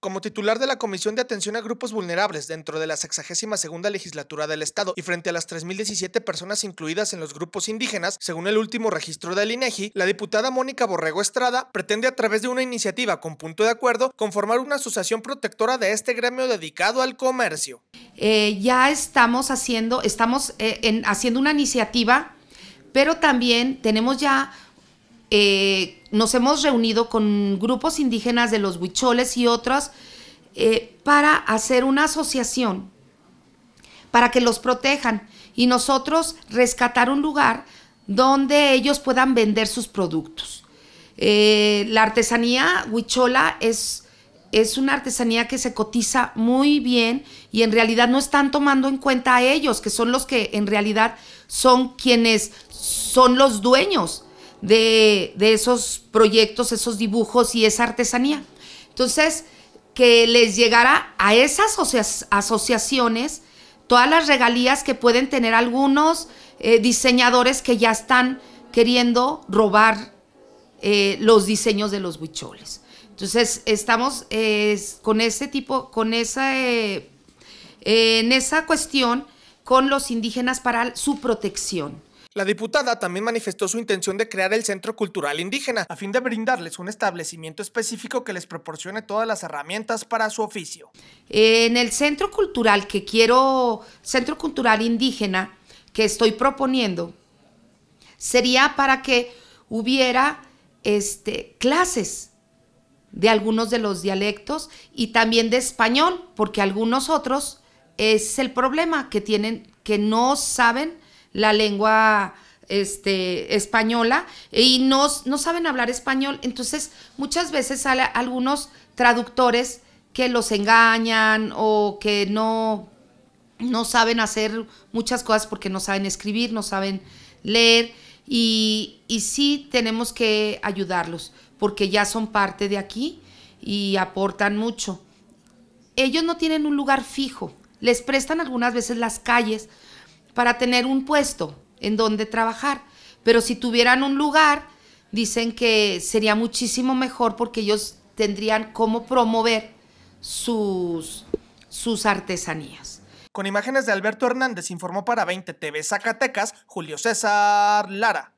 Como titular de la Comisión de Atención a Grupos Vulnerables dentro de la 62 legislatura del Estado y frente a las 3.017 personas incluidas en los grupos indígenas, según el último registro del INEGI, la diputada Mónica Borrego Estrada pretende a través de una iniciativa con punto de acuerdo conformar una asociación protectora de este gremio dedicado al comercio. Eh, ya estamos haciendo, estamos eh, haciendo una iniciativa, pero también tenemos ya eh, nos hemos reunido con grupos indígenas de los huicholes y otros eh, para hacer una asociación, para que los protejan y nosotros rescatar un lugar donde ellos puedan vender sus productos. Eh, la artesanía huichola es, es una artesanía que se cotiza muy bien y en realidad no están tomando en cuenta a ellos, que son los que en realidad son quienes son los dueños de, esos proyectos, esos dibujos y esa artesanía. Entonces, que les llegara a esas asociaciones todas las regalías que pueden tener algunos eh, diseñadores que ya están queriendo robar eh, los diseños de los huicholes. Entonces, estamos con ese tipo, con esa, eh, en esa cuestión con los indígenas para su protección. La diputada también manifestó su intención de crear el Centro Cultural Indígena, a fin de brindarles un establecimiento específico que les proporcione todas las herramientas para su oficio. En el Centro Cultural que quiero, Centro Cultural Indígena, que estoy proponiendo, sería para que hubiera este, clases de algunos de los dialectos y también de español, porque algunos otros es el problema que tienen, que no saben la lengua este, española y no, no saben hablar español. Entonces, muchas veces hay algunos traductores que los engañan o que no, no saben hacer muchas cosas porque no saben escribir, no saben leer. Y, y sí tenemos que ayudarlos porque ya son parte de aquí y aportan mucho. Ellos no tienen un lugar fijo, les prestan algunas veces las calles, para tener un puesto en donde trabajar. Pero si tuvieran un lugar, dicen que sería muchísimo mejor porque ellos tendrían cómo promover sus, sus artesanías. Con imágenes de Alberto Hernández informó para 20 TV Zacatecas Julio César Lara.